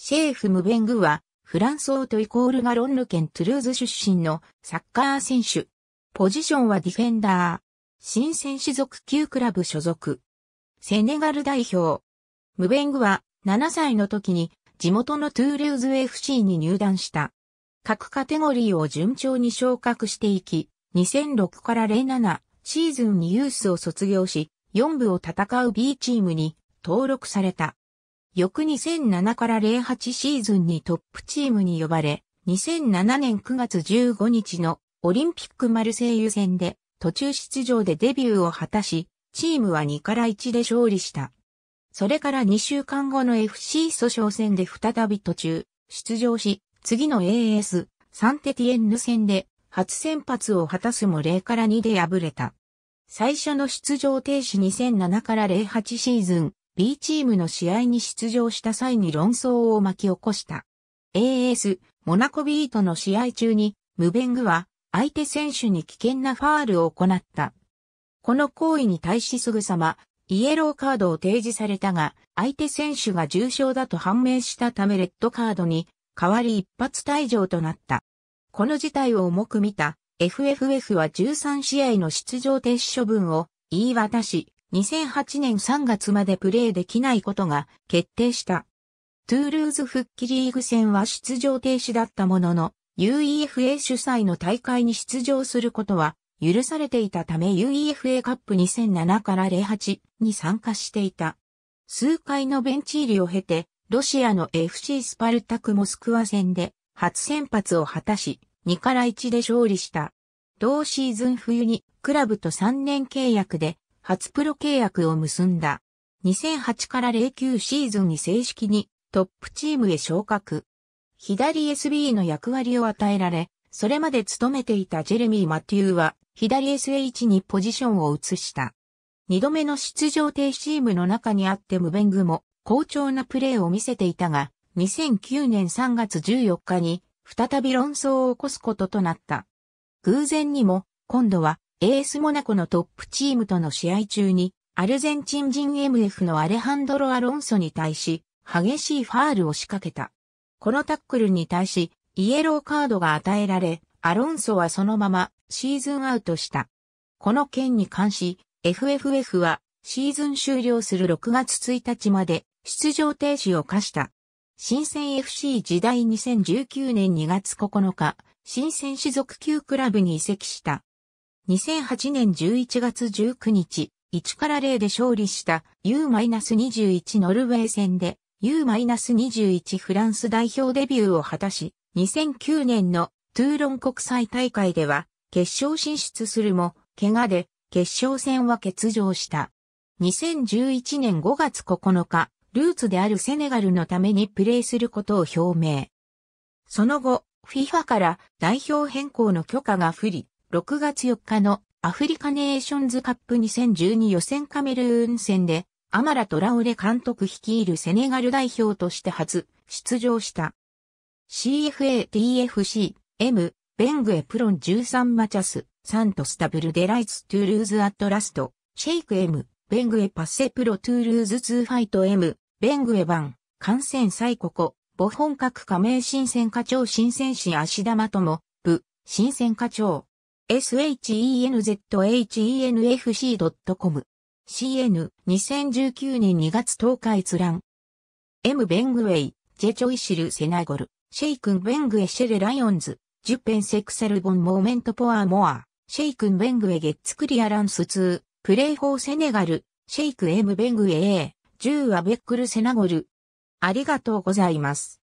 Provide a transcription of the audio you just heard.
シェーフ・ムベングは、フランスオートイコールガロンヌ県トゥルーズ出身のサッカー選手。ポジションはディフェンダー。新選手属級クラブ所属。セネガル代表。ムベングは7歳の時に地元のトゥールーズ FC に入団した。各カテゴリーを順調に昇格していき、2006から07シーズンにユースを卒業し、4部を戦う B チームに登録された。翌2007から08シーズンにトップチームに呼ばれ、2007年9月15日のオリンピックマルセイユ戦で途中出場でデビューを果たし、チームは2から1で勝利した。それから2週間後の FC 訴訟戦で再び途中出場し、次の AS サンテティエンヌ戦で初先発を果たすも0から2で敗れた。最初の出場停止2007から08シーズン、B チームの試合に出場した際に論争を巻き起こした。AS、モナコビートの試合中に、ムベングは、相手選手に危険なファールを行った。この行為に対しすぐさま、イエローカードを提示されたが、相手選手が重傷だと判明したためレッドカードに、代わり一発退場となった。この事態を重く見た、FFF は13試合の出場停止処分を言い渡し、2008年3月までプレーできないことが決定した。トゥールーズ復帰リーグ戦は出場停止だったものの、UEFA 主催の大会に出場することは許されていたため UEFA カップ2007から08に参加していた。数回のベンチ入りを経て、ロシアの FC スパルタクモスクワ戦で初先発を果たし、2から1で勝利した。同シーズン冬にクラブと3年契約で初プロ契約を結んだ。2008から09シーズンに正式にトップチームへ昇格。左 SB の役割を与えられ、それまで務めていたジェレミー・マティューは左 SH にポジションを移した。二度目の出場停止チームの中にあってムベングも好調なプレーを見せていたが、2009年3月14日に再び論争を起こすこととなった。偶然にも、今度はエースモナコのトップチームとの試合中に、アルゼンチン人 MF のアレハンドロ・アロンソに対し、激しいファールを仕掛けた。このタックルに対し、イエローカードが与えられ、アロンソはそのままシーズンアウトした。この件に関し、FFF はシーズン終了する6月1日まで出場停止を課した。新鮮 FC 時代2019年2月9日、新鮮種族級クラブに移籍した。2008年11月19日、1から0で勝利した U-21 ノルウェー戦で U-21 フランス代表デビューを果たし、2009年のトゥーロン国際大会では決勝進出するも、怪我で決勝戦は欠場した。2011年5月9日、ルーツであるセネガルのためにプレーすることを表明。その後、FIFA から代表変更の許可が不利、6月4日のアフリカネーションズカップ2012予選カメルーン戦で、アマラ・トラオレ監督率いるセネガル代表として初出場した。CFATFC、M、ベングエプロン13マチャス、サントスタブルデライツトゥールーズアットラスト、シェイク M、ベングエパッセプロトゥールーズ2ファイト M、ベングエ版、感染最ここ、母本格加盟新鮮課長新鮮手足玉とも、部、新鮮課長。shenzhenfc.com cn 2019年2月10日閲覧 M ベングウェイ、ジェチョイシルセナゴル、シェイクンベングエシェレライオンズ、ジュペンセクセルボンモーメントポアモア、シェイクンベングエゲッツクリアランス2、プレイフォーセネガル、シェイク M ベングエ A、ューアベックルセナゴル。ありがとうございます。